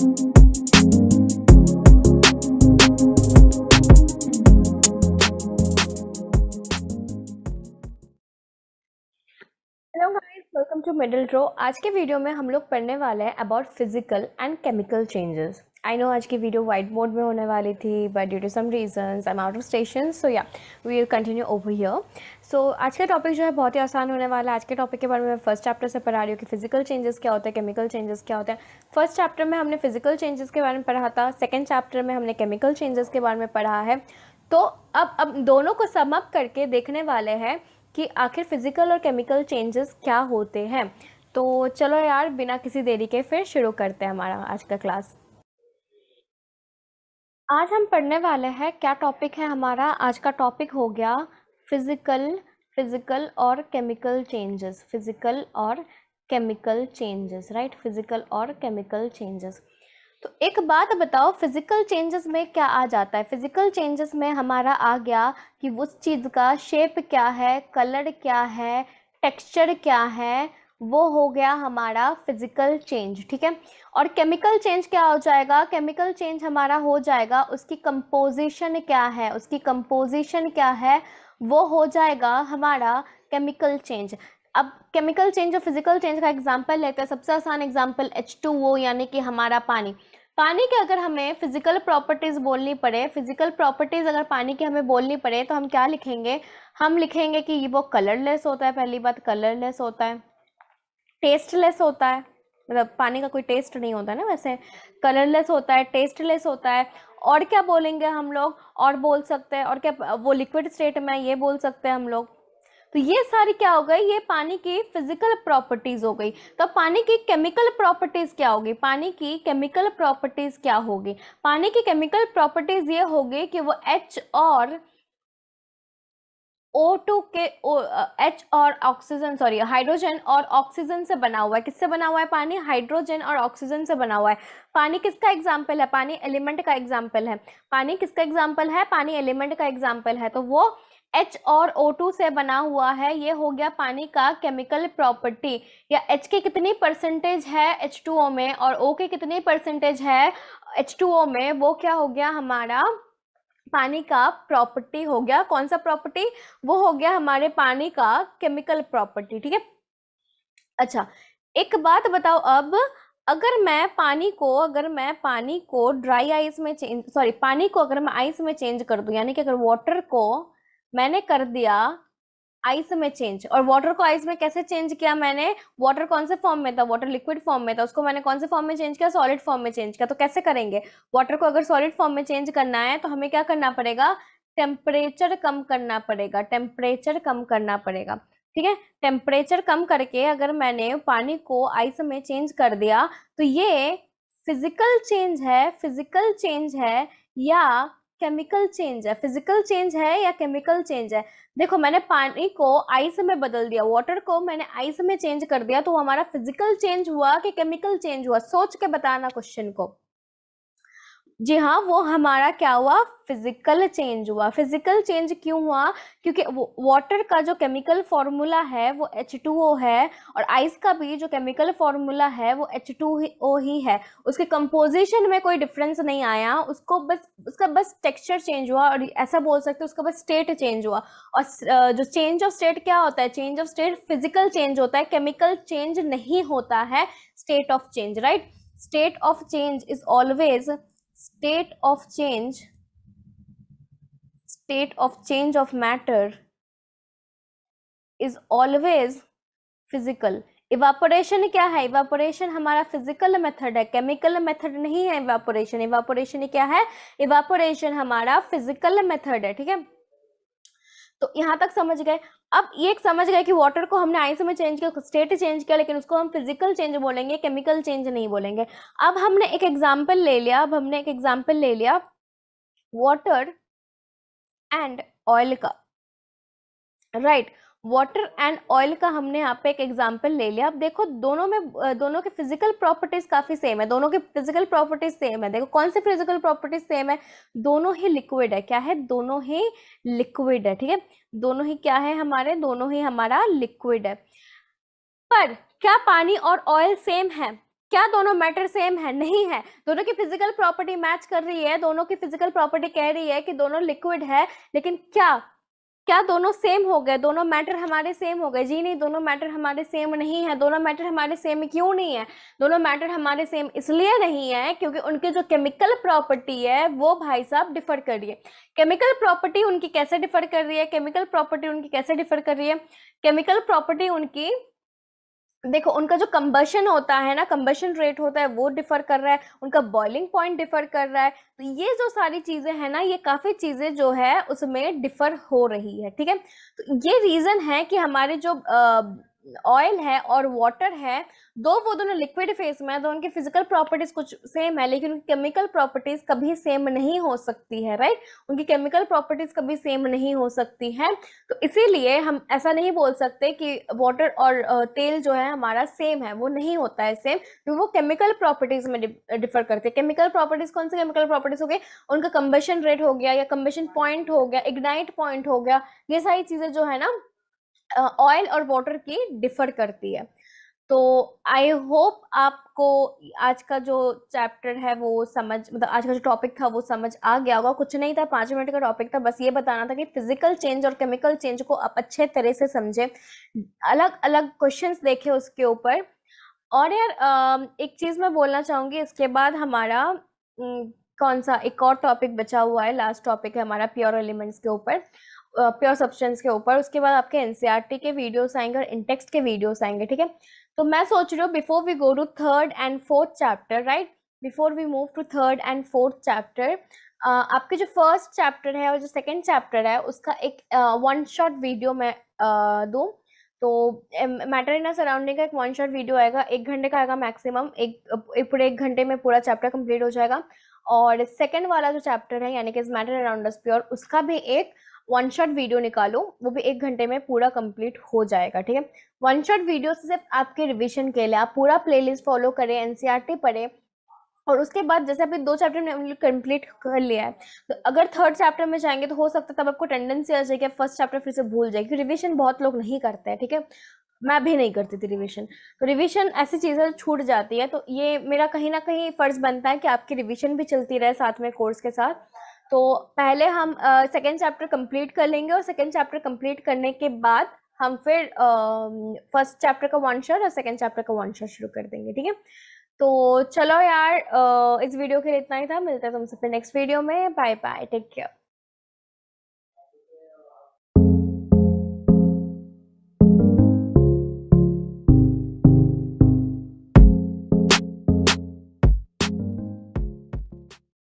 Welcome to middle draw आज के video में हम लोग पढ़ने वाले हैं about physical and chemical changes I know आज की वीडियो वाइट बोर्ड में होने वाली थी but due to some reasons I am out of station so yeah we will continue over here so आज का टॉपिक जो है बहुत ही आसान होने वाला है आज के टॉपिक के बारे में फर्स्ट चैप्टर से पढ़ा रही हूँ कि फिजिकल चेंजेस क्या होते हैं केमिकल चेंजेस क्या होते हैं फर्स्ट चैप्टर में हमने फिजिकल चेंजेस के बारे में पढ़ा था सेकेंड चैप्टर में हमने केमिकल चेंजेस के बारे में पढ़ा है तो अब अब दोनों को समअप करके देखने वाले हैं कि आखिर फिजिकल और केमिकल चेंजेस क्या होते हैं तो चलो यार बिना किसी देरी के फिर शुरू करते हैं हमारा आज का क्लास आज हम पढ़ने वाले हैं क्या टॉपिक है हमारा आज का टॉपिक हो गया फिज़िकल फिज़िकल और केमिकल चेंजेस फिज़िकल और केमिकल चेंजेस राइट फिज़िकल और केमिकल चेंजेस तो एक बात बताओ फिज़िकल चेंजेस में क्या आ जाता है फिज़िकल चेंजेस में हमारा आ गया कि उस चीज़ का शेप क्या है कलर क्या है टेक्सचर क्या है वो हो गया हमारा फिजिकल चेंज ठीक है और केमिकल चेंज क्या हो जाएगा केमिकल चेंज हमारा हो जाएगा उसकी कंपोजिशन क्या है उसकी कंपोजिशन क्या है वो हो जाएगा हमारा केमिकल चेंज अब केमिकल चेंज और फिजिकल चेंज का एग्जाम्पल लेते हैं सबसे आसान एग्जाम्पल एच टू वो यानी कि हमारा पानी पानी की अगर हमें फिजिकल प्रॉपर्टीज़ बोलनी पड़े फिजिकल प्रॉपर्टीज़ अगर पानी की हमें बोलनी पड़े तो हम क्या लिखेंगे हम लिखेंगे कि वो कलरलेस होता है पहली बात कलरलेस होता है टेस्टलेस होता है मतलब पानी का कोई टेस्ट नहीं होता ना वैसे कलरलेस होता है टेस्टलेस होता है और क्या बोलेंगे हम लोग और बोल सकते हैं और क्या वो लिक्विड स्टेट में ये बोल सकते हैं हम लोग तो ये सारी क्या हो गई ये पानी की फिजिकल प्रॉपर्टीज हो गई तो पानी की केमिकल प्रॉपर्टीज क्या होगी पानी की केमिकल प्रॉपर्टीज क्या होगी पानी की केमिकल प्रॉपर्टीज ये होगी कि वो एच और ओ टू के ओ एच और ऑक्सीजन सॉरी हाइड्रोजन और ऑक्सीजन से बना हुआ है किससे बना हुआ है पानी हाइड्रोजन और ऑक्सीजन से बना हुआ है पानी किसका एग्जाम्पल है पानी एलिमेंट का एग्जाम्पल है पानी किसका एग्जाम्पल है पानी एलिमेंट का एग्जाम्पल है तो वो एच और ओ टू से बना हुआ है ये हो गया पानी का केमिकल प्रॉपर्टी या एच की कितनी परसेंटेज है एच टू ओ में और ओ के कितनी परसेंटेज है एच टू ओ में वो क्या हो गया हमारा पानी का प्रॉपर्टी हो गया कौन सा प्रॉपर्टी वो हो गया हमारे पानी का केमिकल प्रॉपर्टी ठीक है अच्छा एक बात बताओ अब अगर मैं पानी को अगर मैं पानी को ड्राई आइस में चेंज सॉरी पानी को अगर मैं आइस में चेंज कर दूं यानी कि अगर वाटर को मैंने कर दिया आइस में चेंज और वाटर को आइस में कैसे चेंज किया मैंने वाटर कौन से फॉर्म में था वाटर लिक्विड फॉर्म में था उसको मैंने कौन से फॉर्म में चेंज किया सॉलिड फॉर्म में चेंज किया तो कैसे करेंगे वाटर को अगर सॉलिड फॉर्म में चेंज करना है तो हमें क्या करना पड़ेगा टेम्परेचर कम करना पड़ेगा टेम्परेचर कम करना पड़ेगा ठीक है टेम्परेचर कम करके अगर मैंने पानी को आइस में चेंज कर दिया तो ये फिजिकल चेंज है फिजिकल चेंज है या केमिकल चेंज है फिजिकल चेंज है या केमिकल चेंज है देखो मैंने पानी को आइस में बदल दिया वाटर को मैंने आइस में चेंज कर दिया तो हमारा फिजिकल चेंज हुआ कि केमिकल चेंज हुआ सोच के बताना क्वेश्चन को जी हाँ वो हमारा क्या हुआ फिजिकल चेंज हुआ फिजिकल चेंज क्यों हुआ क्योंकि वाटर का जो केमिकल फॉर्मूला है वो एच टू ओ है और आइस का भी जो केमिकल फॉर्मूला है वो एच टू ओ ही है उसके कंपोजिशन में कोई डिफरेंस नहीं आया उसको बस उसका बस टेक्सचर चेंज हुआ और ऐसा बोल सकते उसका बस स्टेट चेंज हुआ और जो चेंज ऑफ स्टेट क्या होता है change of state physical change होता है केमिकल चेंज नहीं होता है state of change right state of change is always state of change state of change of matter is always physical evaporation क्या है इवापोरेशन हमारा फिजिकल मेथड है chemical method नहीं है इवापोरेशन इवापोरेशन क्या है इवापोरेशन हमारा फिजिकल मेथड है ठीक है तो यहाँ तक समझ गए अब ये समझ गए कि वाटर को हमने आइस में चेंज किया स्टेट चेंज किया लेकिन उसको हम फिजिकल चेंज बोलेंगे केमिकल चेंज नहीं बोलेंगे अब हमने एक एग्जाम्पल ले लिया अब हमने एक एग्जाम्पल ले लिया वाटर एंड ऑयल का right right. Water and oil का हमने यहाँ पे एक एग्जाम्पल ले लिया अब देखो दोनों में दोनों के फिजिकल प्रॉपर्टीज काफी सेम है दोनों के फिजिकल प्रॉपर्टीज सेम है देखो कौन से फिजिकल प्रॉपर्टीज सेम है दोनों ही लिक्विड है क्या है दोनों ही लिक्विड है ठीक है दोनों ही क्या है हमारे दोनों ही हमारा लिक्विड है पर क्या पानी और ऑयल सेम है क्या दोनों मैटर सेम है नहीं है दोनों की फिजिकल प्रॉपर्टी मैच कर रही है दोनों की फिजिकल प्रॉपर्टी कह रही है कि दोनों लिक्विड है लेकिन क्या क्या दोनों सेम हो गए दोनों मैटर हमारे सेम हो गए जी नहीं दोनों मैटर हमारे सेम नहीं है दोनों मैटर हमारे सेम क्यों नहीं है दोनों मैटर हमारे सेम इसलिए नहीं है क्योंकि उनकी जो केमिकल प्रॉपर्टी है वो भाई साहब डिफर कर रही है केमिकल प्रॉपर्टी उनकी कैसे डिफर कर रही है केमिकल प्रॉपर्टी उनकी कैसे डिफर कर रही है केमिकल प्रॉपर्टी उनकी देखो उनका जो कम्बशन होता है ना कम्बशन रेट होता है वो डिफ़र कर रहा है उनका बॉइलिंग पॉइंट डिफ़र कर रहा है तो ये जो सारी चीज़ें हैं ना ये काफ़ी चीज़ें जो है उसमें डिफ़र हो रही है ठीक है तो ये रीज़न है कि हमारे जो आ, ऑयल है और वाटर है दो वो दोनों लिक्विड फेज में है तो उनकी फिजिकल प्रॉपर्टीज कुछ सेम है लेकिन उनकी केमिकल प्रॉपर्टीज कभी सेम नहीं हो सकती है राइट उनकी केमिकल प्रॉपर्टीज कभी सेम नहीं हो सकती है तो इसीलिए हम ऐसा नहीं बोल सकते कि वाटर और तेल जो है हमारा सेम है वो नहीं होता है सेम क्योंकि वो केमिकल प्रॉपर्टीज में डिफर करते हैं केमिकल प्रॉपर्टीज कौन से केमिकल प्रॉपर्टीज हो गए उनका कम्बेशन रेट हो गया या कम्बेशन पॉइंट हो गया इग्नाइट पॉइंट हो गया ये सारी चीज़ें जो है ना ऑयल और वाटर की डिफर करती है तो आई होप आपको आज का जो चैप्टर है वो समझ मतलब आज का जो टॉपिक था वो समझ आ गया होगा कुछ नहीं था पाँच मिनट का टॉपिक था बस ये बताना था कि फिजिकल चेंज और केमिकल चेंज को आप अच्छे तरह से समझें अलग अलग क्वेश्चंस देखें उसके ऊपर और यार एक चीज़ मैं बोलना चाहूँगी इसके बाद हमारा कौन सा एक और टॉपिक बचा हुआ है लास्ट टॉपिक है हमारा प्योर एलिमेंट्स के ऊपर प्योर सब्सटेंस के ऊपर उसके बाद आपके एनसीईआरटी e के वीडियोस आएंगे और इंटेक्स्ट के वीडियोस आएंगे ठीक है तो मैं सोच रही हूँ before we go to third and fourth chapter right before we move to third and fourth chapter आपके जो फर्स्ट चैप्टर है और जो सेकेंड चैप्टर है उसका एक वन शॉट वीडियो मैं uh, दूँ तो मैटर इन सराउंडिंग का एक वन शॉट वीडियो आएगा एक घंटे का आएगा मैक्सिमम एक पूरे एक घंटे में पूरा चैप्टर कंप्लीट हो जाएगा और सेकंड वाला जो चैप्टर है यानी कि इज मैटर अराउंड प्योर उसका भी एक वन शॉट वीडियो निकालो वो भी एक घंटे में पूरा कंप्लीट हो जाएगा ठीक है वन शॉट वीडियो से सिर्फ आपके रिविजन के लिए आप पूरा प्ले फॉलो करें एन e पढ़ें और उसके बाद जैसे अभी दो चैप्टर में कंप्लीट कर लिया है तो अगर थर्ड चैप्टर में जाएंगे तो हो सकता है तब आपको टेंडेंसी आ जाएगी आप फर्स्ट चैप्टर फिर से भूल जाएगी रिविजन बहुत लोग नहीं करते हैं ठीक है मैं भी नहीं करती थी रिविजन तो रिविजन ऐसी चीज़ें छूट जाती है तो ये मेरा कहीं ना कहीं फ़र्ज़ बनता है कि आपकी रिविजन भी चलती रहे साथ में कोर्स के साथ तो पहले हम सेकेंड चैप्टर कंप्लीट कर लेंगे और सेकेंड चैप्टर कंप्लीट करने के बाद हम फिर फर्स्ट चैप्टर का वन शॉट और सेकेंड चैप्टर का वन शॉट शुरू कर देंगे ठीक है तो चलो यार uh, इस वीडियो के लिए इतना ही था मिलता है तुमसे फिर नेक्स्ट वीडियो में बाय बाय टेक केयर